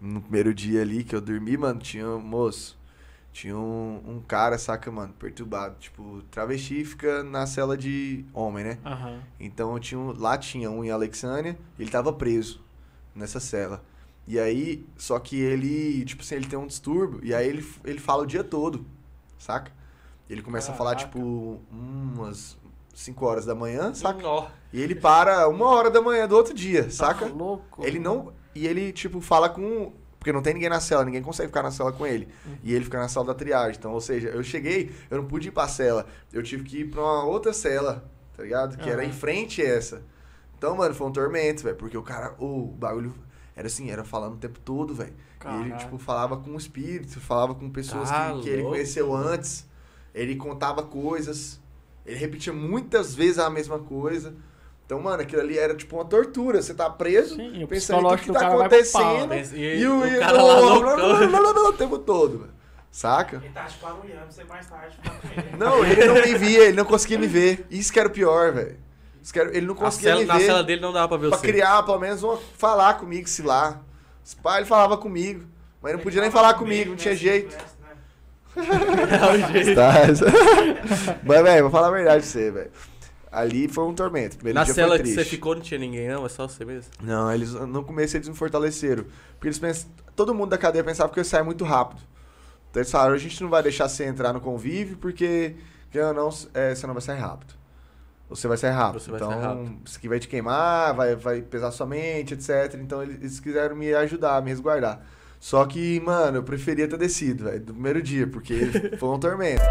no primeiro dia ali que eu dormi, mano, tinha um moço. Tinha um, um cara, saca, mano, perturbado. Tipo, travesti fica na cela de homem, né? Uhum. Então tinha um, lá tinha um em Alexânia, ele tava preso nessa cela. E aí, só que ele, tipo assim, ele tem um distúrbio, e aí ele, ele fala o dia todo, saca? Ele começa Caraca. a falar, tipo, umas 5 horas da manhã, saca? Nó. E ele para uma hora da manhã do outro dia, tá saca? Tá louco. Ele não e ele, tipo, fala com. Porque não tem ninguém na cela, ninguém consegue ficar na cela com ele. Uhum. E ele fica na sala da triagem. Então, ou seja, eu cheguei, eu não pude ir pra cela. Eu tive que ir pra uma outra cela, tá ligado? Que uhum. era em frente a essa. Então, mano, foi um tormento, velho. Porque o cara, o bagulho era assim, era falando o tempo todo, velho. E ele, tipo, falava com espíritos, falava com pessoas que, tá que ele conheceu antes. Ele contava coisas. Ele repetia muitas vezes a mesma coisa. Então, mano, aquilo ali era tipo uma tortura. Você tá preso, Sim, pensando o que, tá acontecendo. Né? e, e, o, e o cara o, lá o tempo todo, mano. Saca? Ele tá te tipo, barulhando, você mais tarde Não, ele não me via, ele não conseguia me ver. Isso que era o pior, velho. Ele não conseguia cela, me ver. Na cela dele não dava pra ver pra o Pra criar, pelo menos, uma, falar comigo, se lá. Se pá, ele falava comigo. Mas não ele podia nem falar comigo, não tinha né, jeito. Né? é o jeito. Mas, velho, vou falar a verdade pra você, velho. Ali foi um tormento. Primeiro Na cela que você ficou não tinha ninguém, não? É só você mesmo? Não, eles no começo eles me fortaleceram. Porque eles pensam, todo mundo da cadeia pensava que eu ia sair muito rápido. Então eles falaram, a gente não vai deixar você entrar no convívio porque não, é, você não vai sair rápido. Você vai sair rápido. Você então, vai sair então, rápido. isso aqui vai te queimar, vai, vai pesar sua mente, etc. Então eles quiseram me ajudar, me resguardar. Só que, mano, eu preferia ter descido, do primeiro dia, porque foi um tormento.